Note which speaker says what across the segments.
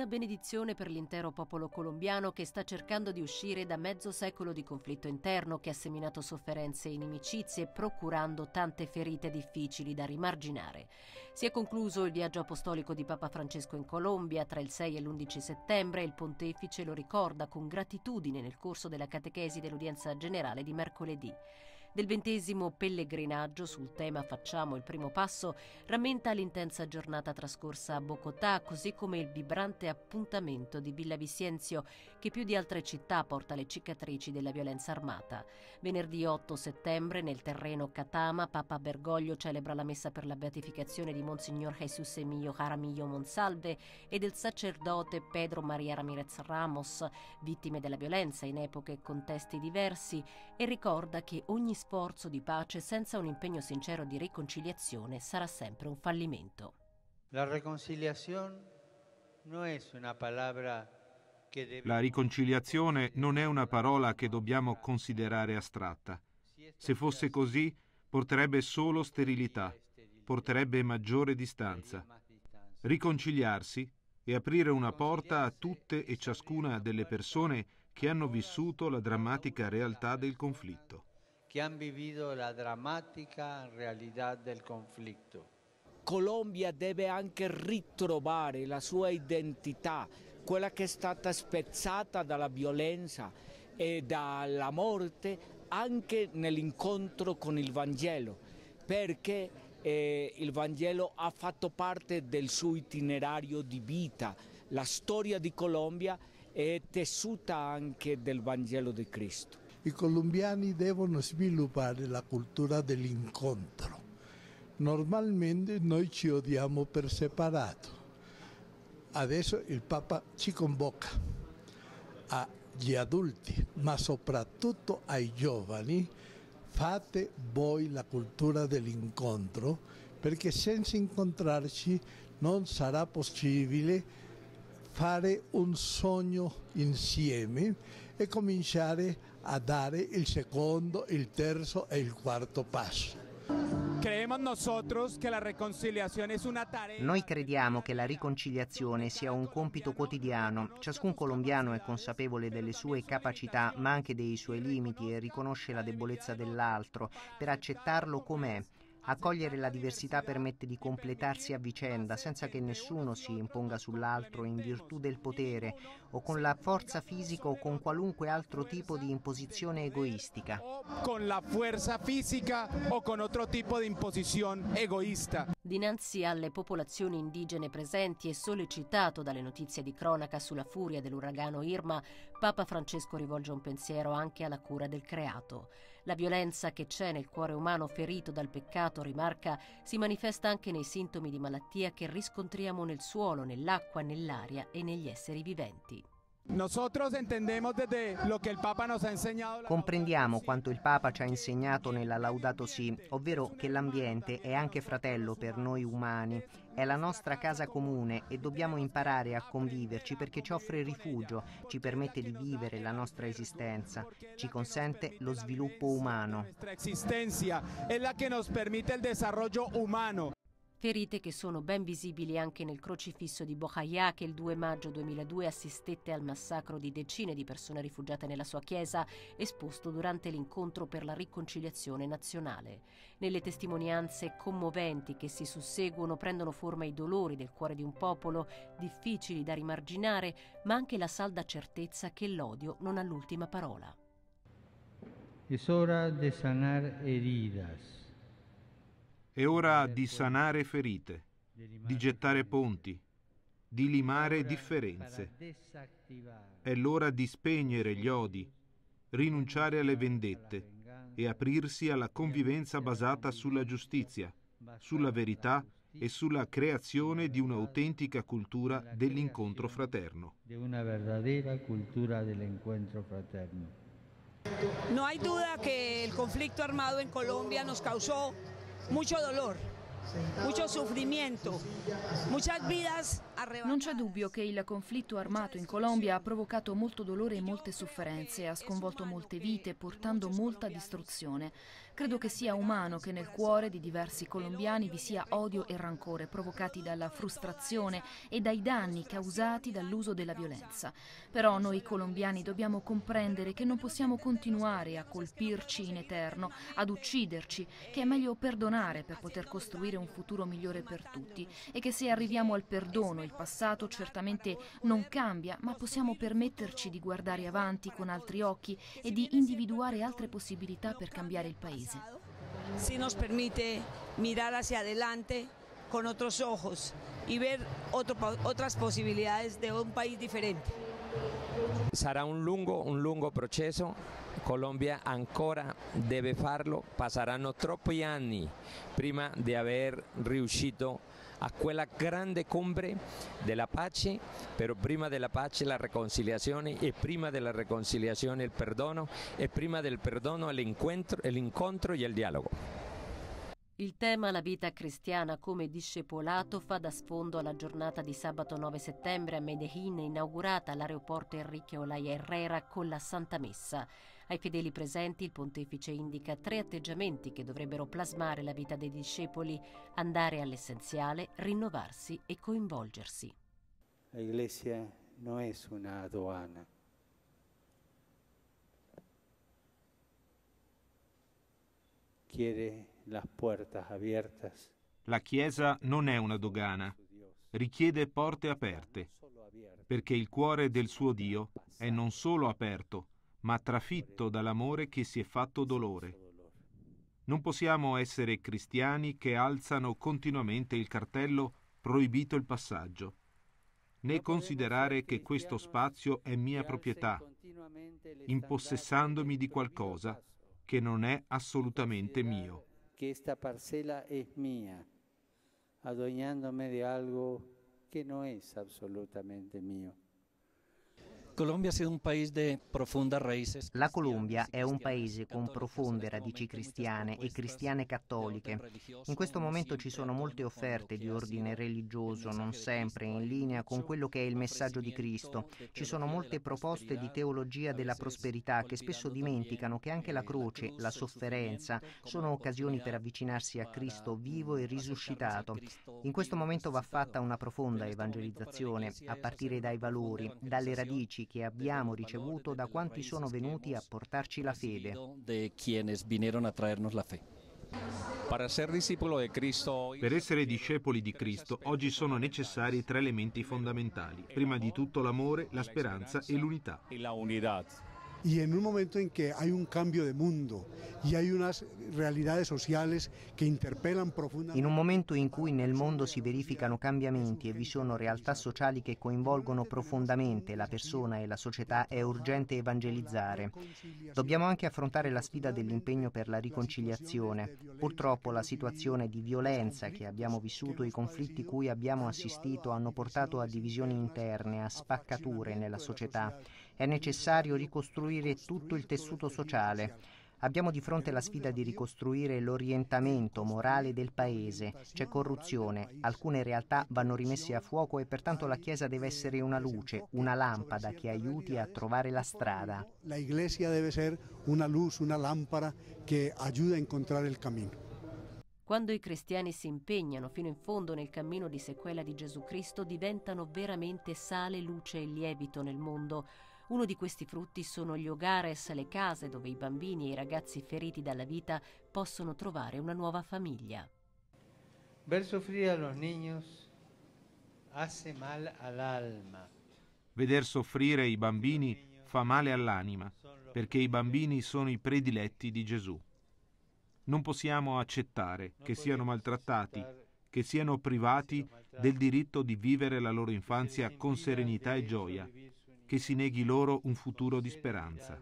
Speaker 1: una
Speaker 2: benedizione per l'intero popolo colombiano che sta cercando di uscire da mezzo secolo di conflitto interno che ha seminato sofferenze e inimicizie, procurando tante ferite difficili da rimarginare. Si è concluso il viaggio apostolico di Papa Francesco in Colombia tra il 6 e l'11 settembre. e Il pontefice lo ricorda con gratitudine nel corso della catechesi dell'udienza generale di mercoledì del ventesimo pellegrinaggio sul tema Facciamo il primo passo rammenta l'intensa giornata trascorsa a Bogotà, così come il vibrante appuntamento di Villa Vicenzio, che più di altre città porta le cicatrici della violenza armata. Venerdì 8 settembre, nel terreno Catama, Papa Bergoglio celebra la messa per la beatificazione di Monsignor Jesus Emilio Jaramillo Monsalve e del sacerdote Pedro Maria Ramirez Ramos, vittime della violenza in epoche e contesti diversi, e ricorda che ogni sforzo di pace senza un impegno sincero di riconciliazione sarà sempre un fallimento.
Speaker 3: La riconciliazione non è una parola la
Speaker 4: riconciliazione non è una parola che dobbiamo considerare astratta. Se fosse così, porterebbe solo sterilità, porterebbe maggiore distanza. Riconciliarsi e aprire una porta a tutte e ciascuna delle persone che hanno vissuto la drammatica realtà del conflitto
Speaker 3: che hanno vivido la drammatica realidad del conflitto.
Speaker 4: Colombia deve anche ritrovare la sua identità,
Speaker 5: quella che è stata spezzata dalla violenza e dalla morte anche nell'incontro con il Vangelo, perché eh, il Vangelo ha fatto parte del suo itinerario di vita. La storia di Colombia è tessuta anche del Vangelo di Cristo i
Speaker 3: colombiani devono sviluppare la cultura dell'incontro. Normalmente noi ci odiamo per separato. Adesso il Papa ci convoca agli adulti, ma soprattutto ai giovani, fate voi la cultura dell'incontro, perché senza incontrarci non sarà possibile fare un sogno insieme e cominciare a a dare il
Speaker 5: secondo, il terzo e il quarto passo. Noi crediamo che la riconciliazione sia un compito quotidiano. Ciascun colombiano è consapevole delle sue capacità, ma anche dei suoi limiti e riconosce la debolezza dell'altro per accettarlo com'è Accogliere la diversità permette di completarsi a vicenda senza che nessuno si imponga sull'altro in virtù del potere o con la forza fisica o con qualunque altro tipo di imposizione egoistica.
Speaker 2: con la forza fisica o con altro tipo di imposizione egoista. Dinanzi alle popolazioni indigene presenti e sollecitato dalle notizie di cronaca sulla furia dell'uragano Irma, Papa Francesco rivolge un pensiero anche alla cura del creato. La violenza che c'è nel cuore umano ferito dal peccato, rimarca, si manifesta anche nei sintomi di malattia che riscontriamo nel suolo, nell'acqua, nell'aria e negli esseri viventi.
Speaker 4: Comprendiamo
Speaker 5: quanto il Papa ci ha insegnato nella Laudato Si, ovvero che l'ambiente è anche fratello per noi umani, è la nostra casa comune e dobbiamo imparare a conviverci perché ci offre rifugio, ci permette di vivere la nostra esistenza, ci consente
Speaker 4: lo sviluppo umano. La nostra esistenza è la che nos permette il sviluppo umano
Speaker 2: ferite che sono ben visibili anche nel crocifisso di Bocaia che il 2 maggio 2002 assistette al massacro di decine di persone rifugiate nella sua chiesa, esposto durante l'incontro per la riconciliazione nazionale. Nelle testimonianze commoventi che si susseguono prendono forma i dolori del cuore di un popolo, difficili da rimarginare, ma anche la salda certezza che l'odio non ha l'ultima parola.
Speaker 3: Es hora de sanar heridas.
Speaker 4: È ora di sanare ferite, di gettare ponti, di limare differenze. È l'ora di spegnere gli odi, rinunciare alle vendette e aprirsi alla convivenza basata sulla giustizia, sulla verità e sulla creazione di un'autentica cultura dell'incontro fraterno.
Speaker 3: De una verdadera cultura dell'incontro fraterno.
Speaker 1: No hay duda che il conflitto armato in Colombia nos causó mucho dolor. mucho sufrimiento, muchas vidas arrebatate. Non c'è dubbio che il conflitto armato in Colombia ha provocato molto dolore e molte sofferenze, ha sconvolto molte vite, portando molta distruzione. Credo che sia umano che nel cuore di diversi colombiani vi sia odio e rancore provocati dalla frustrazione e dai danni causati dall'uso della violenza. Però noi colombiani dobbiamo comprendere che non possiamo continuare a colpirci in eterno, ad ucciderci, che è meglio perdonare per poter costruire un futuro migliore per tutti e che se arriviamo al perdono il passato certamente non cambia, ma possiamo permetterci di guardare avanti con altri occhi e di individuare altre possibilità per cambiare il paese. Si nos permite mirar hacia adelante con otros ojos y ver otro, otras posibilidades de un país diferente.
Speaker 5: Sarà un lungo, un lungo processo Colombia ancora deve farlo, passeranno troppi anni prima di aver riuscito a quella grande cumbre della pace, però prima della pace la riconciliazione e prima della riconciliazione il perdono e prima del perdono l'incontro e il dialogo.
Speaker 2: Il tema La vita cristiana come discepolato fa da sfondo alla giornata di sabato 9 settembre a Medellin, inaugurata all'aeroporto Enrique Olaya Herrera con la Santa Messa. Ai fedeli presenti il pontefice indica tre atteggiamenti che dovrebbero plasmare la vita dei discepoli, andare all'essenziale, rinnovarsi e coinvolgersi.
Speaker 3: La Iglesia non è una aduana.
Speaker 4: La Chiesa non è una dogana, richiede porte aperte, perché il cuore del suo Dio è non solo aperto, ma trafitto dall'amore che si è fatto dolore. Non possiamo essere cristiani che alzano continuamente il cartello proibito il passaggio, né considerare che questo spazio è mia proprietà, impossessandomi di qualcosa che non è assolutamente mio.
Speaker 3: questa parcella è mia, adognandomi di algo che non è assolutamente mio.
Speaker 5: La Colombia è un paese con profonde radici cristiane e cristiane cattoliche. In questo momento ci sono molte offerte di ordine religioso, non sempre in linea con quello che è il messaggio di Cristo. Ci sono molte proposte di teologia della prosperità che spesso dimenticano che anche la eh, croce, la sofferenza, sono occasioni per avvicinarsi a Cristo vivo e mm, risuscitato. In questo momento va fatta una profonda evangelizzazione a partire dai valori, dalle radici che abbiamo ricevuto da quanti sono venuti a portarci la fede.
Speaker 4: Per essere discepoli di Cristo oggi sono necessari tre elementi fondamentali. Prima di tutto l'amore, la speranza e l'unità
Speaker 3: y en un momento en que hay un cambio de mundo y hay unas realidades sociales che interpelan profondamente. In un
Speaker 5: momento in cui nel mondo si verificano cambiamenti e vi sono realtà sociali che coinvolgono profondamente la persona e la società, è urgente evangelizzare. Dobbiamo anche affrontare la sfida dell'impegno per la riconciliazione. Purtroppo la situazione di violenza che abbiamo vissuto i conflitti cui abbiamo assistito hanno portato a divisioni interne, a spaccature nella società. È necessario ricostruire tutto il tessuto sociale. Abbiamo di fronte la sfida di ricostruire l'orientamento morale del paese. C'è corruzione, alcune realtà vanno rimesse a fuoco e pertanto la Chiesa deve essere una luce, una lampada che aiuti a trovare la strada.
Speaker 3: La Iglesia deve essere una luce, una lampada che aiuta a incontrare il cammino.
Speaker 2: Quando i cristiani si impegnano fino in fondo nel cammino di sequela di Gesù Cristo, diventano veramente sale, luce e lievito nel mondo uno di questi frutti sono gli hogares, le case dove i bambini e i ragazzi feriti dalla vita possono trovare una nuova famiglia.
Speaker 3: Ver soffrire a los niños hace mal all'alma.
Speaker 4: Veder soffrire i bambini fa male all'anima, perché i bambini sono i prediletti di Gesù. Non possiamo accettare che siano maltrattati, che siano privati del diritto di vivere la loro infanzia con serenità e gioia, che si neghi loro un futuro di speranza.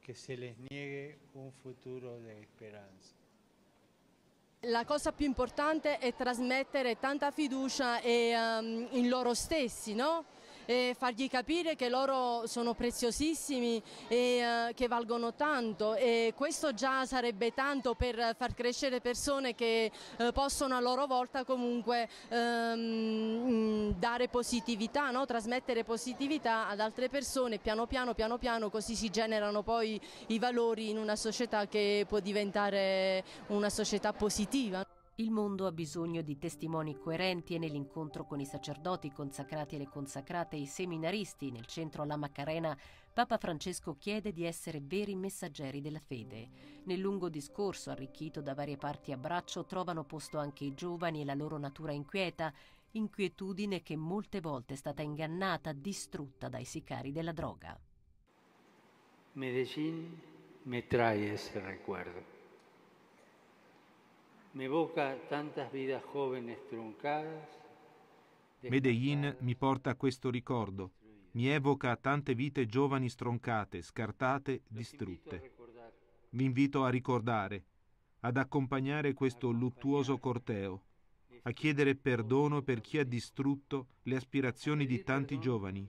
Speaker 3: Che se les niegue un futuro di speranza.
Speaker 2: La cosa più importante è trasmettere tanta fiducia e, um, in loro stessi, no? e fargli capire che loro sono preziosissimi e eh, che valgono tanto e questo già sarebbe tanto per far crescere persone che eh, possono a loro volta comunque ehm, mm, dare positività, no? trasmettere positività ad altre persone piano piano piano piano così si generano poi i valori in una società che può diventare una società positiva. Il mondo ha bisogno di testimoni coerenti e nell'incontro con i sacerdoti consacrati e le consacrate e i seminaristi nel centro alla Macarena, Papa Francesco chiede di essere veri messaggeri della fede. Nel lungo discorso, arricchito da varie parti a braccio, trovano posto anche i giovani e la loro natura inquieta, inquietudine che molte volte è stata ingannata, distrutta dai sicari della droga.
Speaker 3: Medellin me trae ese recuerdo. Me evoca tantas vidas jóvenes truncadas. Medellin
Speaker 4: mi porta a questo ricordo, mi evoca tante vite giovani stroncate, scartate, distrutte. Vi invito a ricordare, ad accompagnare questo luttuoso corteo, a chiedere perdono per chi ha distrutto le aspirazioni di tanti giovani,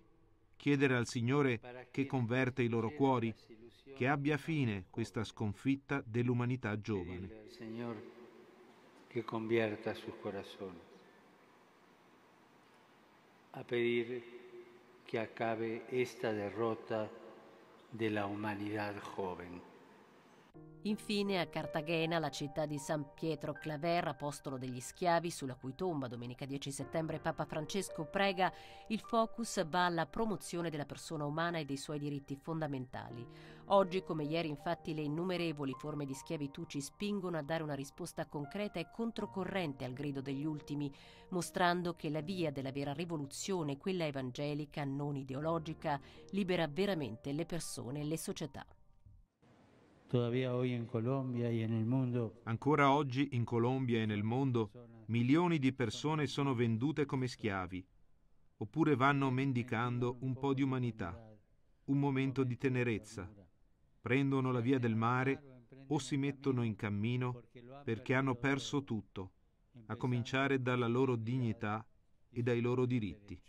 Speaker 4: chiedere al Signore che converte i loro cuori, che abbia fine questa sconfitta dell'umanità giovane.
Speaker 3: Signore, que convierta sus corazones, a pedir que acabe esta derrota de la humanidad joven.
Speaker 2: Infine a Cartagena, la città di San Pietro Claver, apostolo degli schiavi, sulla cui tomba domenica 10 settembre Papa Francesco prega, il focus va alla promozione della persona umana e dei suoi diritti fondamentali. Oggi come ieri infatti le innumerevoli forme di schiavitù ci spingono a dare una risposta concreta e controcorrente al grido degli ultimi, mostrando che la via della vera rivoluzione, quella evangelica, non ideologica, libera veramente le persone e le società.
Speaker 4: Ancora oggi in Colombia e nel mondo milioni di persone sono vendute come schiavi oppure vanno mendicando un po' di umanità, un momento di tenerezza, prendono la via del mare o si mettono in cammino perché hanno perso tutto, a cominciare dalla loro dignità e dai loro diritti.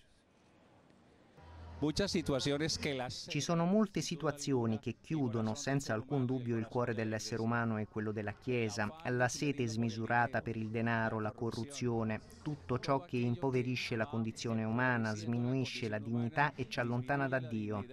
Speaker 5: Ci sono molte situazioni che chiudono senza alcun dubbio il cuore dell'essere umano e quello della Chiesa, la sete smisurata per il denaro, la corruzione, tutto ciò che impoverisce la condizione umana, sminuisce la dignità e ci allontana da Dio.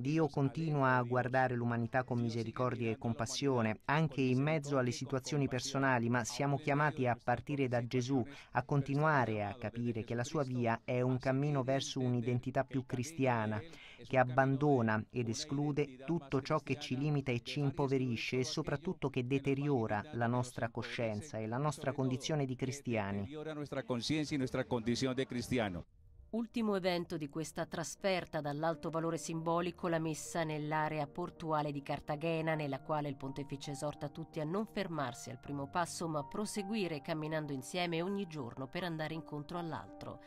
Speaker 5: Dio continua a guardare l'umanità con misericordia e compassione, anche in mezzo alle situazioni personali, ma siamo chiamati a partire da Gesù, a continuare a capire che la sua via è un cammino verso un'identità più cristiana, che abbandona ed esclude tutto ciò che ci limita e ci impoverisce e soprattutto che deteriora la nostra coscienza e la nostra condizione di cristiani.
Speaker 4: Deteriora nostra nostra coscienza e condizione di cristiano.
Speaker 2: Ultimo evento di questa trasferta dall'alto valore simbolico la messa nell'area portuale di Cartagena, nella quale il pontefice esorta tutti a non fermarsi al primo passo, ma proseguire camminando insieme ogni giorno per andare incontro all'altro.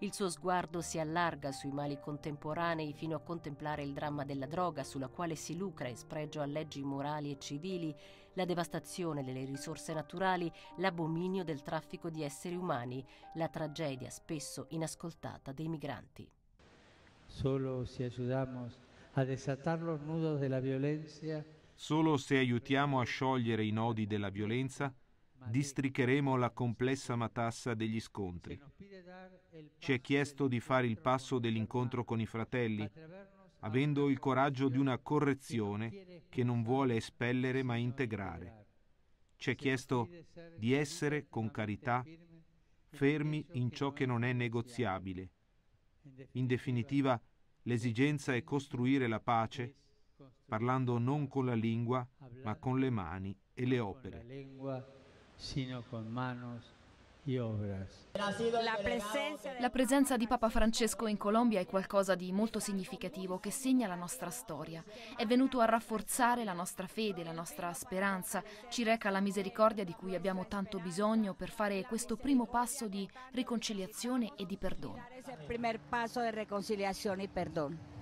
Speaker 2: Il suo sguardo si allarga sui mali contemporanei fino a contemplare il dramma della droga sulla quale si lucra in spregio a leggi morali e civili, la devastazione delle risorse naturali, l'abominio del traffico di esseri umani, la tragedia spesso inascoltata dei migranti.
Speaker 3: Solo se aiutiamo a desatar los nudos della
Speaker 4: violenza Solo se aiutiamo a sciogliere i nodi della violenza, districheremo la complessa matassa degli scontri. Ci è chiesto di fare il passo dell'incontro con i fratelli, avendo il coraggio di una correzione che non vuole espellere ma integrare. Ci è chiesto di essere con carità fermi in ciò che non è negoziabile. In definitiva, l'esigenza è costruire la pace parlando non con la lingua, ma con le mani e le opere.
Speaker 1: La presenza di Papa Francesco in Colombia è qualcosa di molto significativo che segna la nostra storia. È venuto a rafforzare la nostra fede, la nostra speranza, ci reca la misericordia di cui abbiamo tanto bisogno per fare questo primo passo di riconciliazione e di perdono. Il primo passo di riconciliazione e perdono.